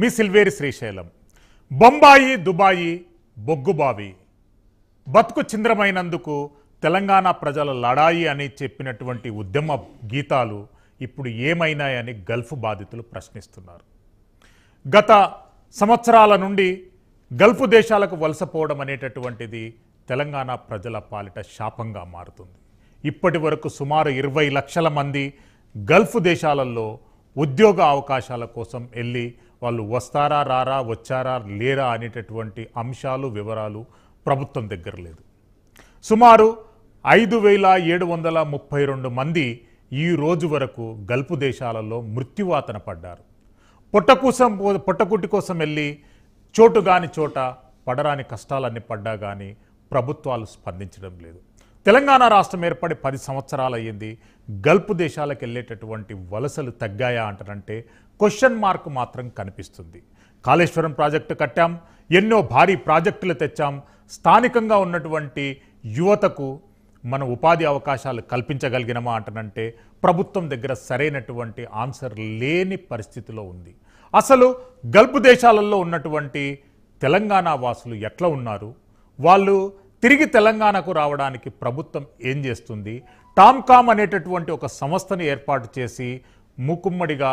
మీ Silveri Srisailam Bombay Dubai బొగ్గుబావి బతుకు చింద్రమైనందుకు తెలంగాణ ప్రజల లడాయి అని చెప్పినటువంటి ఉద్యమ గీతాలు ఇప్పుడు ఏమైనాయని గల్ఫ్ బాధితులు ప్రశ్నిస్తున్నారు గత సంవత్సరాల నుండి గల్ఫ్ దేశాలకు వలసపోవడం అనేటటువంటిది తెలంగాణ ప్రజల పాలిట శాపంగా మారుతుంది ఇప్పటి వరకు సుమారు ఇరవై లక్షల మంది గల్ఫ్ దేశాలలో ఉద్యోగ అవకాశాల కోసం వెళ్ళి వాళ్ళు వస్తారా రారా వచ్చారా లేరా అనేటటువంటి అంశాలు వివరాలు ప్రభుత్వం దగ్గర లేదు సుమారు ఐదు వేల ఏడు వందల ముప్పై రెండు మంది ఈ రోజు వరకు గల్పు దేశాలలో మృత్యువాతన పడ్డారు పుట్టకూసం పుట్టకుటి కోసం వెళ్ళి చోటు కాని చోట పడరాని కష్టాలన్నీ పడ్డా కానీ ప్రభుత్వాలు స్పందించడం లేదు తెలంగాణ రాష్ట్రం ఏర్పడి పది సంవత్సరాలు అయ్యింది గల్పు దేశాలకు వెళ్ళేటటువంటి వలసలు తగ్గాయా అంటారంటే క్వశ్చన్ మార్క్ మాత్రం కనిపిస్తుంది కాళేశ్వరం ప్రాజెక్టు కట్టాం ఎన్నో భారీ ప్రాజెక్టులు తెచ్చాం స్థానికంగా ఉన్నటువంటి యువతకు మన ఉపాధి అవకాశాలు కల్పించగలిగినమా అంటనంటే ప్రభుత్వం దగ్గర సరైనటువంటి ఆన్సర్ లేని పరిస్థితిలో ఉంది అసలు గల్పు దేశాలలో ఉన్నటువంటి తెలంగాణ వాసులు ఎట్లా ఉన్నారు వాళ్ళు తిరిగి తెలంగాణకు రావడానికి ప్రభుత్వం ఏం చేస్తుంది టామ్కామ్ అనేటటువంటి ఒక సంస్థను ఏర్పాటు చేసి ముకుమ్మడిగా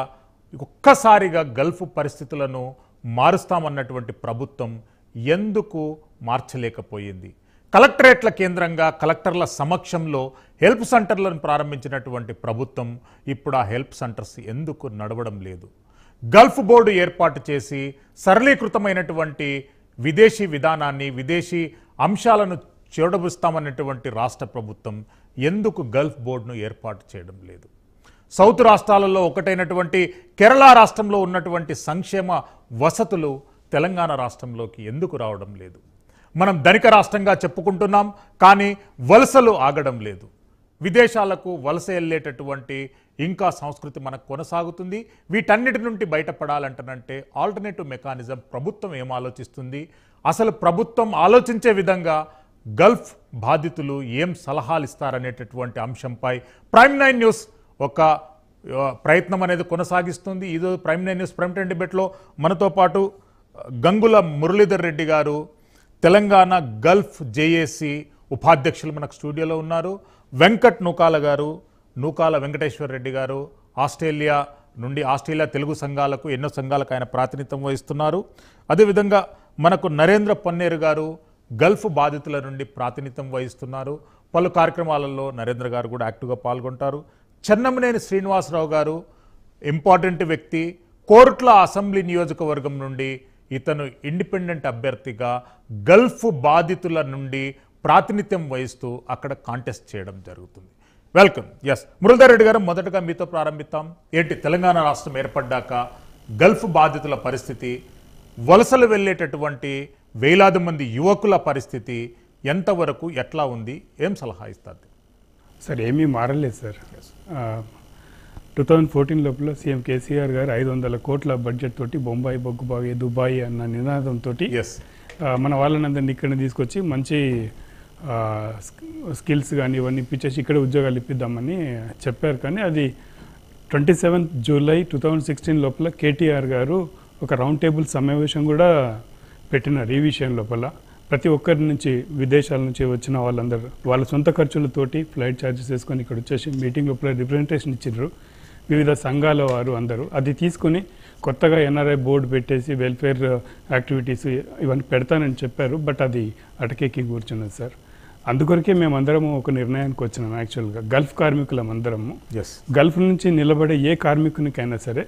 ఒక్కసారిగా గల్ఫ్ పరిస్థితులను మారుస్తామన్నటువంటి ప్రభుత్వం ఎందుకు మార్చలేకపోయింది కలెక్టరేట్ల కేంద్రంగా కలెక్టర్ల సమక్షంలో హెల్ప్ సెంటర్లను ప్రారంభించినటువంటి ప్రభుత్వం ఇప్పుడు ఆ హెల్ప్ సెంటర్స్ ఎందుకు నడవడం లేదు గల్ఫ్ బోర్డు ఏర్పాటు చేసి సరళీకృతమైనటువంటి విదేశీ విధానాన్ని విదేశీ అంశాలను చెడబుస్తామన్నటువంటి రాష్ట్ర ప్రభుత్వం ఎందుకు గల్ఫ్ బోర్డును ఏర్పాటు చేయడం లేదు సౌత్ రాష్ట్రాలలో ఒకటైనటువంటి కేరళ రాష్ట్రంలో ఉన్నటువంటి సంక్షేమ వసతులు తెలంగాణ రాష్ట్రంలోకి ఎందుకు రావడం లేదు మనం ధనిక రాష్ట్రంగా చెప్పుకుంటున్నాం కానీ వలసలు ఆగడం లేదు విదేశాలకు వలస వెళ్ళేటటువంటి ఇంకా సంస్కృతి మనకు కొనసాగుతుంది వీటన్నిటి నుండి బయటపడాలంటనంటే ఆల్టర్నేటివ్ మెకానిజం ప్రభుత్వం ఏం ఆలోచిస్తుంది అసలు ప్రభుత్వం ఆలోచించే విధంగా గల్ఫ్ బాధితులు ఏం సలహాలు ఇస్తారనేటటువంటి అంశంపై ప్రైమ్ నైన్ న్యూస్ ఒక ప్రయత్నం అనేది కొనసాగిస్తుంది ఈరోజు Prime Nine News prime time డిబేట్లో మనతో పాటు గంగుల మురళీధర్ రెడ్డి గారు తెలంగాణ గల్ఫ్ జేఏసీ ఉపాధ్యక్షులు మనకు స్టూడియోలో ఉన్నారు వెంకట్ నూకాల గారు నూకాల వెంకటేశ్వర రెడ్డి గారు ఆస్ట్రేలియా నుండి ఆస్ట్రేలియా తెలుగు సంఘాలకు ఎన్నో సంఘాలకు ఆయన ప్రాతినిధ్యం వహిస్తున్నారు అదేవిధంగా మనకు నరేంద్ర పొన్నేరు గారు గల్ఫ్ బాధితుల నుండి ప్రాతినిధ్యం వహిస్తున్నారు పలు కార్యక్రమాలలో నరేంద్ర గారు కూడా యాక్టివ్గా పాల్గొంటారు చెన్నమనేని శ్రీనివాసరావు గారు ఇంపార్టెంట్ వ్యక్తి కోర్టుల అసెంబ్లీ నియోజకవర్గం నుండి ఇతను ఇండిపెండెంట్ అభ్యర్థిగా గల్ఫ్ బాధితుల నుండి ప్రాతినిధ్యం వహిస్తూ అక్కడ కాంటెస్ట్ చేయడం జరుగుతుంది వెల్కమ్ ఎస్ మురళీధర్ గారు మొదటగా మీతో ప్రారంభిస్తాం ఏంటి తెలంగాణ రాష్ట్రం ఏర్పడ్డాక గల్ఫ్ బాధితుల పరిస్థితి వలసలు వెళ్ళేటటువంటి వేలాది మంది యువకుల పరిస్థితి ఎంతవరకు ఎట్లా ఉంది ఏం సలహా ఇస్తుంది సార్ ఏమీ మారలేదు సార్ టూ థౌజండ్ ఫోర్టీన్ లోపల సీఎం కేసీఆర్ గారు ఐదు వందల కోట్ల బడ్జెట్ తోటి బొంబాయి బొగ్గుబాయి దుబాయ్ అన్న నినాదంతో మన వాళ్ళనందరినీ ఇక్కడ తీసుకొచ్చి మంచి స్కిల్స్ కానీ ఇవన్నీ ఇప్పించేసి ఇక్కడే ఉద్యోగాలు ఇప్పిద్దామని చెప్పారు కానీ అది twenty July two thousand sixteen లోపల కేటీఆర్ గారు ఒక రౌండ్ టేబుల్ సమావేశం కూడా పెట్టినారు ఈ విషయం లోపల ప్రతి ఒక్కరి నుంచి విదేశాల నుంచి వచ్చిన వాళ్ళందరూ వాళ్ళ సొంత ఖర్చులతోటి ఫ్లైట్ ఛార్జెస్ వేసుకొని ఇక్కడ వచ్చేసి మీటింగ్ లోపల రిప్రజెంటేషన్ ఇచ్చిండ్రు వివిధ సంఘాల వారు అందరూ అది తీసుకొని కొత్తగా ఎన్ఆర్ఐ బోర్డు పెట్టేసి వెల్ఫేర్ యాక్టివిటీస్ ఇవన్నీ పెడతానని చెప్పారు బట్ అది అటకేకి కూర్చున్నది సార్ అందుకొరకే మేమందరము ఒక నిర్ణయానికి వచ్చినాం యాక్చువల్గా గల్ఫ్ కార్మికులం అందరము గల్ఫ్ నుంచి నిలబడే ఏ కార్మికునికైనా సరే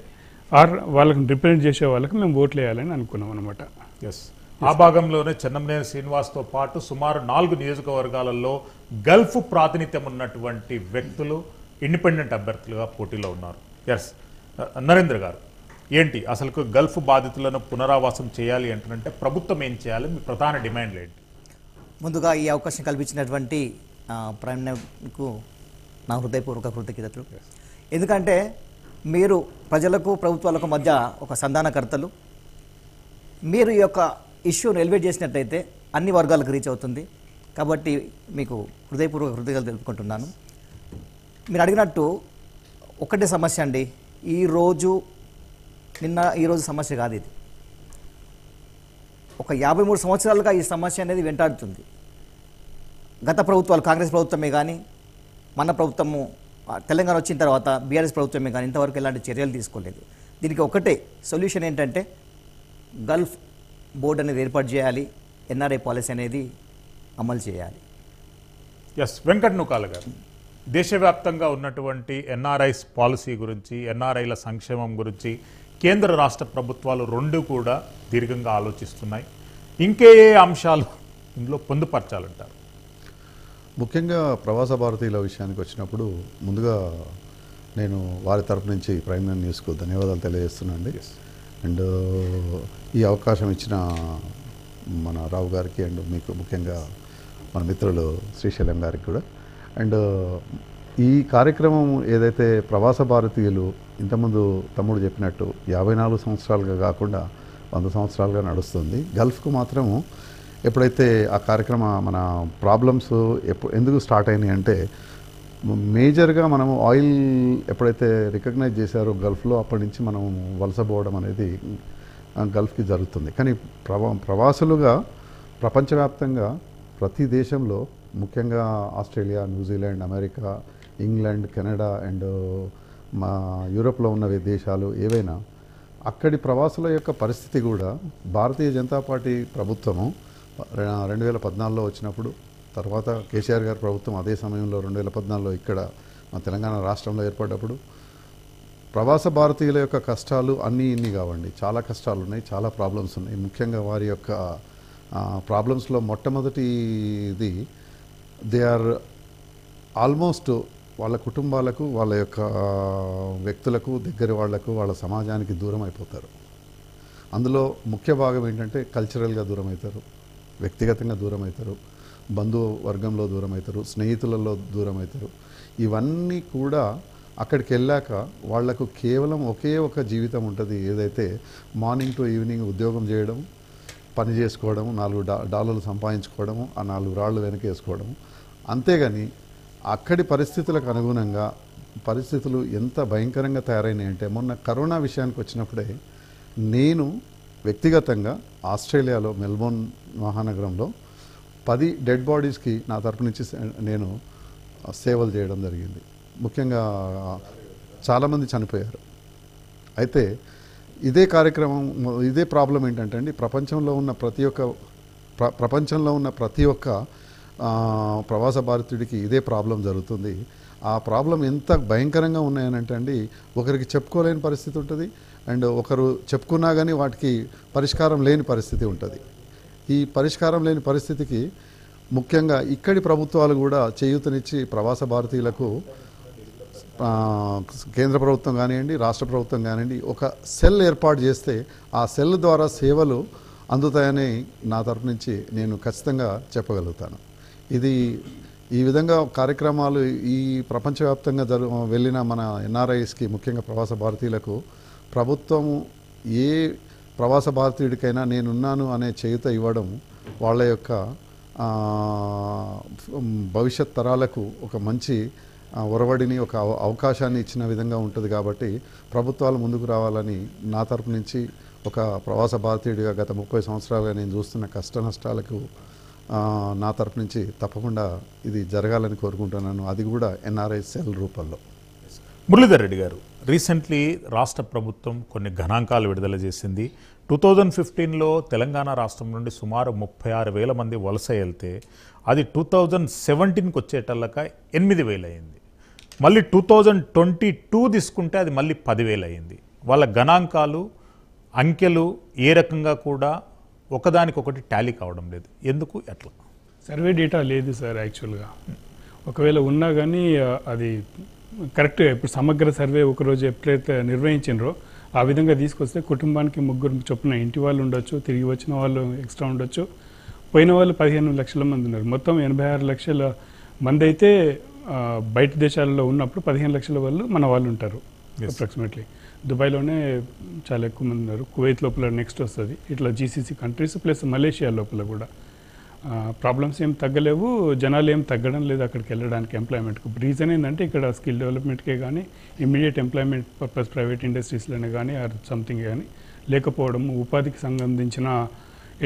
ఆర్ వాళ్ళకి రిప్రజెంట్ చేసే వాళ్ళకి మేము ఓట్లు వేయాలని అనుకున్నాం అనమాట ఎస్ ఆ భాగంలోనే చెన్నంనేని శ్రీనివాస్తో పాటు సుమారు నాలుగు నియోజకవర్గాలలో గల్ఫ్ ప్రాతినిధ్యం ఉన్నటువంటి వ్యక్తులు ఇండిపెండెంట్ అభ్యర్థులుగా పోటీలో ఉన్నారు ఎస్ uh, నరేంద్ర గారు ఏంటి అసలు గల్ఫ్ బాధితులను పునరావాసం చేయాలి అంటున్నంటే ప్రభుత్వం ఏం చేయాలి మీ ప్రధాన డిమాండ్లు ఏంటి ముందుగా ఈ అవకాశం కల్పించినటువంటి ప్రయాణకు నా హృదయపూర్వక కృతజ్ఞతలు ఎందుకంటే మీరు ప్రజలకు ప్రభుత్వాలకు మధ్య ఒక సంధానకర్తలు మీరు ఈ యొక్క ఇష్యూను ఎలివేట్ చేసినట్లయితే అన్ని వర్గాలకు రీచ్ అవుతుంది కాబట్టి మీకు హృదయపూర్వక హృదయాలు తెలుపుకుంటున్నాను మీరు అడిగినట్టు ఒకటే సమస్య అండి ఈరోజు నిన్న ఈరోజు సమస్య కాదు ఇది ఒక యాభై మూడు సంవత్సరాలుగా ఈ సమస్య అనేది వెంటాడుతుంది గత ప్రభుత్వాలు కాంగ్రెస్ ప్రభుత్వమే కానీ మన ప్రభుత్వము తెలంగాణ వచ్చిన తర్వాత బీఆర్ఎస్ ప్రభుత్వమే కానీ ఇంతవరకు ఎలాంటి చర్యలు తీసుకోలేదు దీనికి ఒకటే సొల్యూషన్ ఏంటంటే గల్ఫ్ బోర్డు అనేది ఏర్పాటు చేయాలి ఎన్ఆర్ఐ పాలసీ అనేది అమలు చేయాలి ఎస్ వెంకట్ నుకాల గారు దేశవ్యాప్తంగా ఉన్నటువంటి ఎన్ఆర్ఐస్ పాలసీ గురించి ఎన్ఆర్ఐల సంక్షేమం గురించి కేంద్ర రాష్ట్ర ప్రభుత్వాలు రెండు కూడా దీర్ఘంగా ఆలోచిస్తున్నాయి ఇంకే అంశాలు ఇందులో పొందుపరచాలంటారు ముఖ్యంగా ప్రవాస భారతీయుల విషయానికి వచ్చినప్పుడు ముందుగా నేను వారి తరపు నుంచి ప్రైమ్ న్యూస్కు ధన్యవాదాలు తెలియజేస్తున్నాను అండ్ ఈ అవకాశం ఇచ్చిన మన రావు గారికి అండ్ మీకు ముఖ్యంగా మన మిత్రులు శ్రీశైలం గారికి కూడా అండ్ ఈ కార్యక్రమం ఏదైతే ప్రవాస భారతీయులు ఇంతకుముందు తమ్ముడు చెప్పినట్టు యాభై నాలుగు సంవత్సరాలుగా కాకుండా వంద సంవత్సరాలుగా నడుస్తుంది గల్ఫ్కు మాత్రము ఎప్పుడైతే ఆ కార్యక్రమ మన ప్రాబ్లమ్స్ ఎందుకు స్టార్ట్ అయినాయి అంటే మేజర్గా మనము ఆయిల్ ఎప్పుడైతే రికగ్నైజ్ చేశారో గల్ఫ్లో అప్పటి నుంచి మనం వలసపోవడం అనేది గల్ఫ్కి జరుగుతుంది కానీ ప్రవా ప్రవాసులుగా ప్రపంచవ్యాప్తంగా ప్రతి దేశంలో ముఖ్యంగా Australia New Zealand America England Canada and మా యూరోప్లో ఉన్న దేశాలు ఏవైనా అక్కడి ప్రవాసుల యొక్క పరిస్థితి కూడా భారతీయ జనతా పార్టీ ప్రభుత్వము రెండు వేల పద్నాలుగులో వచ్చినప్పుడు తర్వాత కేసీఆర్ గారి ప్రభుత్వం అదే సమయంలో రెండు వేల పద్నాలుగులో ఇక్కడ మన తెలంగాణ రాష్ట్రంలో ఏర్పడ్డప్పుడు ప్రవాస భారతీయుల యొక్క కష్టాలు అన్నీ ఇన్ని కావండి చాలా కష్టాలు ఉన్నాయి చాలా ప్రాబ్లమ్స్ ఉన్నాయి ముఖ్యంగా వారి యొక్క ప్రాబ్లమ్స్లో మొట్టమొదటిది దే ఆర్ ఆల్మోస్ట్ వాళ్ళ కుటుంబాలకు వాళ్ళ యొక్క వ్యక్తులకు దగ్గర వాళ్లకు వాళ్ళ సమాజానికి దూరం అయిపోతారు అందులో ముఖ్య భాగం ఏంటంటే కల్చరల్గా దూరం అవుతారు వ్యక్తిగతంగా దూరం అవుతారు బంధు వర్గంలో దూరం అవుతారు స్నేహితులలో దూరం అవుతారు ఇవన్నీ కూడా అక్కడికి వెళ్ళాక వాళ్లకు కేవలం ఒకే ఒక జీవితం ఉంటుంది ఏదైతే మార్నింగ్ టు ఈవినింగ్ ఉద్యోగం చేయడం పని చేసుకోవడం నాలుగు డా డాలర్లు సంపాదించుకోవడము ఆ నాలుగు రాళ్ళు వేసుకోవడము అంతేగాని అక్కడి పరిస్థితులకు అనుగుణంగా పరిస్థితులు ఎంత భయంకరంగా తయారైనాయి అంటే మొన్న కరోనా విషయానికి వచ్చినప్పుడే నేను వ్యక్తిగతంగా ఆస్ట్రేలియాలో మెల్బోర్న్ మహానగరంలో పది డెడ్ బాడీస్కి నా తరపు నుంచి నేను సేవలు చేయడం జరిగింది ముఖ్యంగా చాలామంది చనిపోయారు అయితే ఇదే కార్యక్రమం ఇదే ప్రాబ్లం ఏంటంటే అండి ప్రపంచంలో ఉన్న ప్రతి ఒక్క ప్రపంచంలో ఉన్న ప్రతి ఒక్క ప్రవాస భారతీయుడికి ఇదే ప్రాబ్లం జరుగుతుంది ఆ ప్రాబ్లం ఎంత భయంకరంగా ఉన్నాయనంటే అండి ఒకరికి చెప్పుకోలేని పరిస్థితి ఉంటుంది అండ్ ఒకరు చెప్పుకున్నా కానీ వాటికి పరిష్కారం లేని పరిస్థితి ఉంటుంది ఈ పరిష్కారం లేని పరిస్థితికి ముఖ్యంగా ఇక్కడి ప్రభుత్వాలు కూడా చేయూతనిచ్చి ప్రవాస భారతీయులకు కేంద్ర ప్రభుత్వం కానివ్వండి రాష్ట్ర ప్రభుత్వం కానివ్వండి ఒక సెల్ ఏర్పాటు చేస్తే ఆ సెల్ ద్వారా సేవలు అందుతాయని నా తరపు నుంచి నేను ఖచ్చితంగా చెప్పగలుగుతాను ఇది ఈ విధంగా కార్యక్రమాలు ఈ ప్రపంచవ్యాప్తంగా జరు వెళ్ళిన మన ఎన్ఆర్ఐస్కి ముఖ్యంగా ప్రవాస భారతీయులకు ప్రభుత్వము ఏ ప్రవాస భారతీయుడికైనా నేనున్నాను అనే చేయుత ఇవ్వడం వాళ్ళ యొక్క భవిష్యత్ తరాలకు ఒక మంచి ఒరవడిని ఒక అవకాశాన్ని ఇచ్చిన విధంగా ఉంటుంది కాబట్టి ప్రభుత్వాలు ముందుకు రావాలని నా తరపు నుంచి ఒక ప్రవాస భారతీయుడిగా గత ముప్పై సంవత్సరాలుగా నేను చూస్తున్న కష్ట నష్టాలకు నా తరపు నుంచి తప్పకుండా ఇది జరగాలని కోరుకుంటున్నాను అది కూడా ఎన్ఆర్ఐ సెల్ రూపంలో మురళీధర్ రెడ్డి గారు రీసెంట్లీ రాష్ట్ర ప్రభుత్వం కొన్ని గణాంకాలు విడుదల చేసింది టూ థౌజండ్ ఫిఫ్టీన్లో తెలంగాణ రాష్ట్రం నుండి సుమారు ముప్పై ఆరు వేల మంది వలస వెళ్తే అది టూ థౌజండ్ సెవెంటీన్కి వచ్చేటల్లక ఎనిమిది వేలు అయింది మళ్ళీ టూ థౌజండ్ ట్వంటీ టూ తీసుకుంటే అది మళ్ళీ పదివేలు అయింది వాళ్ళ గణాంకాలు అంకెలు ఏ రకంగా కూడా ఒకదానికొకటి టాలీ కావడం లేదు ఎందుకు ఎట్లా సర్వే డేటా లేదు సార్ యాక్చువల్గా ఒకవేళ ఉన్నా కానీ అది కరెక్ట్గా ఇప్పుడు సమగ్ర సర్వే ఒకరోజు ఎప్పుడైతే నిర్వహించినరో ఆ విధంగా తీసుకొస్తే కుటుంబానికి ముగ్గురు చొప్పున ఇంటి వాళ్ళు ఉండొచ్చు తిరిగి వచ్చిన వాళ్ళు ఎక్స్ట్రా ఉండొచ్చు పోయిన వాళ్ళు పదిహేను లక్షల మంది ఉన్నారు మొత్తం ఎనభై ఆరు లక్షల మంది అయితే బయట దేశాలలో ఉన్నప్పుడు పదిహేను లక్షల వాళ్ళు మన వాళ్ళు ఉంటారు అప్రాక్సిమేట్లీ దుబాయ్లోనే చాలా ఎక్కువ మంది ఉన్నారు కువైత్ లోపల నెక్స్ట్ వస్తుంది ఇట్లా జీసీసీ కంట్రీస్ ప్లస్ మలేషియా లోపల కూడా ప్రాబ్లమ్స్ ఏం తగ్గలేవు జనాలు ఏం తగ్గడం లేదు అక్కడికి వెళ్ళడానికి ఎంప్లాయ్మెంట్కు రీజన్ ఏంటంటే ఇక్కడ స్కిల్ డెవలప్మెంట్కే కానీ ఇమ్మీడియట్ ఎంప్లాయ్మెంట్ పర్పస్ ప్రైవేట్ ఇండస్ట్రీస్లోనే కానీ ఆర్ సంథింగ్ కానీ లేకపోవడము ఉపాధికి సంబంధించిన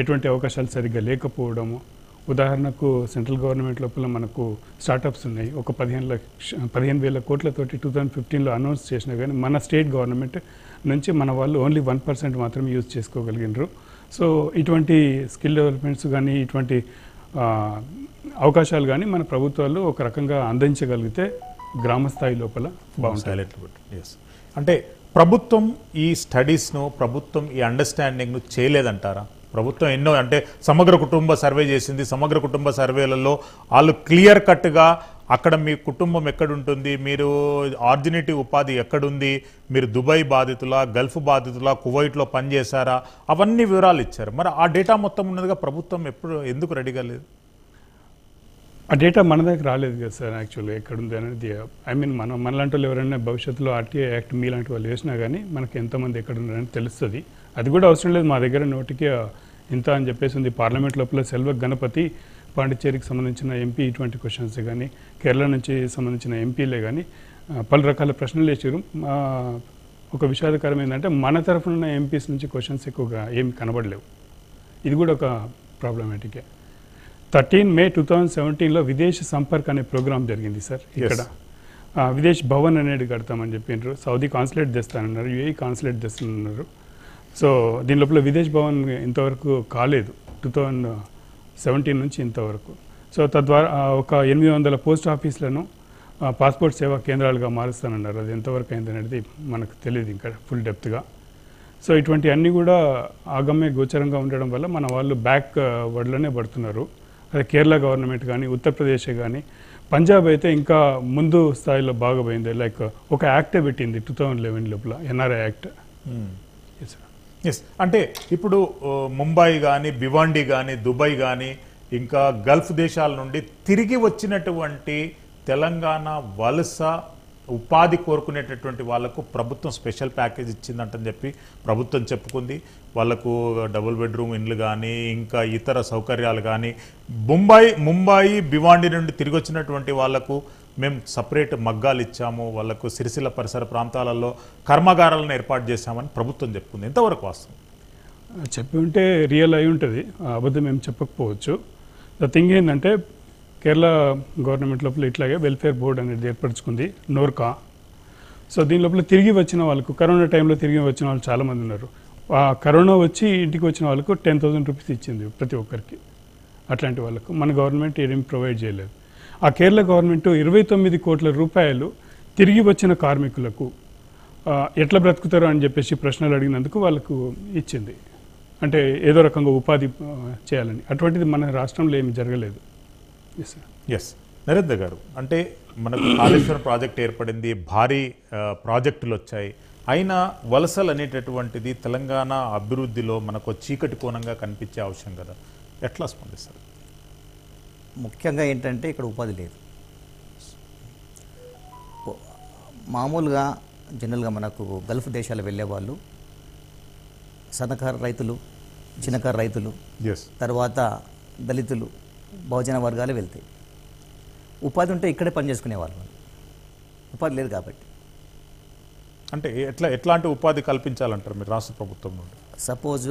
ఎటువంటి అవకాశాలు సరిగ్గా లేకపోవడము ఉదాహరణకు సెంట్రల్ గవర్నమెంట్ లోపల మనకు స్టార్టప్స్ ఉన్నాయి ఒక పదిహేను లక్ష పదిహేను వేల కోట్లతోటి టూ థౌజండ్ ఫిఫ్టీన్లో అనౌన్స్ చేసినా కానీ మన స్టేట్ గవర్నమెంట్ నుంచి మన వాళ్ళు ఓన్లీ వన్ పర్సెంట్ మాత్రమే యూజ్ చేసుకోగలిగినారు సో ఇటువంటి స్కిల్ డెవలప్మెంట్స్ కానీ ఇటువంటి అవకాశాలు కానీ మన ప్రభుత్వాలు ఒక రకంగా అందించగలిగితే గ్రామ స్థాయి లోపల బాగుంటాయి అంటే ప్రభుత్వం ఈ స్టడీస్ను ప్రభుత్వం ఈ అండర్స్టాండింగ్ను చేయలేదంటారా ప్రభుత్వం ఎన్నో అంటే సమగ్ర కుటుంబ సర్వే చేసింది సమగ్ర కుటుంబ సర్వేలలో వాళ్ళు క్లియర్ కట్గా అక్కడ మీ కుటుంబం ఎక్కడుంటుంది మీరు ఆర్జినిటీ ఉపాధి ఎక్కడుంది మీరు దుబాయ్ బాధితులా గల్ఫ్ బాధితులా కువైట్లో పనిచేశారా అవన్నీ వివరాలు ఇచ్చారు మరి ఆ డేటా మొత్తం ఉన్నదిగా ప్రభుత్వం ఎప్పుడు ఎందుకు రెడీగా లేదు ఆ డేటా మన దగ్గర రాలేదు కదా సార్ యాక్చువల్లీ ఎక్కడుంది అనేది ఐ మీన్ మనం మనలాంటి వాళ్ళు ఎవరైనా భవిష్యత్తులో ఆర్టీఐ యాక్ట్ మీలాంటి వాళ్ళు వేసినా కానీ మనకి ఎంతమంది ఎక్కడున్నారని తెలుస్తుంది అది కూడా అవసరం లేదు మా దగ్గర నోటికి ఇంత అని చెప్పేసి ఉంది పార్లమెంట్ లోపల సెల్వ గణపతి పాండిచ్చేరికి సంబంధించిన ఎంపీ ఇటువంటి క్వశ్చన్స్ కానీ కేరళ నుంచి సంబంధించిన ఎంపీలే కానీ పలు రకాల ప్రశ్నలు వేసారు ఒక విషాదకరం ఏంటంటే మన తరఫున ఉన్న ఎంపీస్ నుంచి క్వశ్చన్స్ ఎక్కువగా ఏమి కనబడలేవు ఇది కూడా ఒక ప్రాబ్లమేటికే థర్టీన్ మే టూ థౌజండ్ సెవెంటీన్లో విదేశ సంపర్క్ అనే ప్రోగ్రామ్ జరిగింది సార్ ఇక్కడ విదేశ్ భవన్ అనేది కడతామని చెప్పిండ్రు సౌదీ కాన్సులేట్ తెస్తానన్నారు యూఏ కాన్సులేట్ తెస్తానన్నారు సో దీని లోపల విదేశ్ భవన్ ఇంతవరకు కాలేదు టూ థౌజండ్ సెవెంటీన్ నుంచి ఇంతవరకు సో తద్వారా ఒక ఎనిమిది వందల పోస్ట్ ఆఫీసులను పాస్పోర్ట్ సేవా కేంద్రాలుగా మారుస్తానన్నారు అది ఎంతవరకు అయిందనేది మనకు తెలియదు ఇంకా ఫుల్ డెప్త్గా సో ఇటువంటి అన్నీ కూడా ఆగమ్య గోచరంగా ఉండడం వల్ల మన వాళ్ళు బ్యాక్ వడ్లనే పడుతున్నారు అదే కేరళ గవర్నమెంట్ కానీ ఉత్తరప్రదేశ్ కానీ పంజాబ్ అయితే ఇంకా ముందు స్థాయిలో బాగా పోయింది లైక్ ఒక యాక్టే పెట్టింది టూ థౌజండ్ లెవెన్ లోపల ఎన్ఆర్ఐ యాక్ట్ ఎస్ అంటే ఇప్పుడు ముంబై కానీ భివాండి కానీ దుబాయ్ కానీ ఇంకా గల్ఫ్ దేశాల నుండి తిరిగి వచ్చినటువంటి తెలంగాణ వలస ఉపాధి కోరుకునేటటువంటి వాళ్లకు ప్రభుత్వం స్పెషల్ ప్యాకేజ్ ఇచ్చిందంటని చెప్పి ప్రభుత్వం చెప్పుకుంది వాళ్లకు డబుల్ బెడ్రూమ్ ఇండ్లు కానీ ఇంకా ఇతర సౌకర్యాలు కానీ ముంబై ముంబాయి భివాండి నుండి తిరిగి వచ్చినటువంటి వాళ్లకు మేము సపరేట్ మగ్గాలు ఇచ్చాము వాళ్లకు సిరిసిల్ల పరిసర ప్రాంతాలలో కర్మాగారాలను ఏర్పాటు చేశామని ప్రభుత్వం చెప్పుకుంది ఎంతవరకు వాస్తవం చెప్పి ఉంటే రియల్ అయి ఉంటుంది అబద్ధం మేము చెప్పకపోవచ్చు ద థింగ్ ఏంటంటే కేరళ గవర్నమెంట్ లోపల ఇట్లాగే వెల్ఫేర్ బోర్డు అనేది ఏర్పరచుకుంది నోర్కా సో దీని లోపల తిరిగి వచ్చిన వాళ్ళకు కరోనా టైంలో తిరిగి వచ్చిన వాళ్ళు చాలామంది ఉన్నారు ఆ కరోనా వచ్చి ఇంటికి వచ్చిన వాళ్ళకు టెన్ థౌసండ్ రూపీస్ ఇచ్చింది ప్రతి ఒక్కరికి అట్లాంటి వాళ్ళకు మన గవర్నమెంట్ ఏమి ప్రొవైడ్ చేయలేదు ఆ కేరళ గవర్నమెంట్ ఇరవై తొమ్మిది కోట్ల రూపాయలు తిరిగి వచ్చిన కార్మికులకు ఎట్లా బ్రతుకుతారు అని చెప్పేసి ప్రశ్నలు అడిగినందుకు వాళ్ళకు ఇచ్చింది అంటే ఏదో రకంగా ఉపాధి చేయాలని అటువంటిది మన రాష్ట్రంలో ఏమి జరగలేదు ఎస్ ఎస్ నరేంద్ర గారు అంటే మనకు కాళేశ్వరం ప్రాజెక్ట్ ఏర్పడింది భారీ ప్రాజెక్టులు వచ్చాయి అయినా వలసలు అనేటటువంటిది తెలంగాణ అభివృద్ధిలో మనకు చీకటి కోణంగా కనిపించే అవసరం కదా ఎట్లా స్పందిస్తారు ముఖ్యంగా ఏంటంటే ఇక్కడ ఉపాధి లేదు మామూలుగా జనరల్గా మనకు గల్ఫ్ దేశాలు వెళ్ళే వాళ్ళు సన్నకారు రైతులు చిన్నకారు రైతులు తర్వాత దళితులు బహుజన వర్గాలు వెళ్తాయి ఉపాధి ఉంటే ఇక్కడే పనిచేసుకునే వాళ్ళు ఉపాధి లేదు కాబట్టి అంటే ఎట్లా ఎట్లాంటి ఉపాధి కల్పించాలంటారు మీరు రాష్ట్ర ప్రభుత్వం నుండి సపోజ్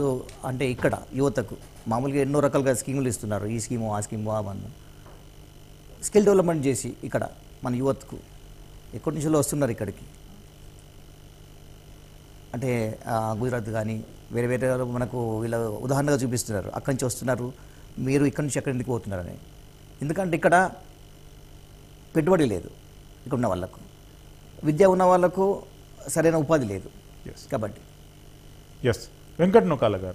అంటే ఇక్కడ యువతకు మామూలుగా ఎన్నో రకాలుగా స్కీములు ఇస్తున్నారు ఈ స్కీము ఆ స్కీము మన స్కిల్ డెవలప్మెంట్ చేసి ఇక్కడ మన యువతకు ఎక్కడి నుంచో వస్తున్నారు ఇక్కడికి అంటే గుజరాత్ కానీ వేరే వేరే మనకు వీళ్ళ ఉదాహరణగా చూపిస్తున్నారు అక్కడి నుంచి వస్తున్నారు మీరు ఇక్కడి నుంచి ఎక్కడి పోతున్నారని ఎందుకంటే ఇక్కడ పెట్టుబడి లేదు ఇక్కడ ఉన్న వాళ్ళకు విద్య ఉన్న వాళ్ళకు సరైన ఉపాధి లేదు కాబట్టి ఎస్ వెంకట్ నొక్కాల గారు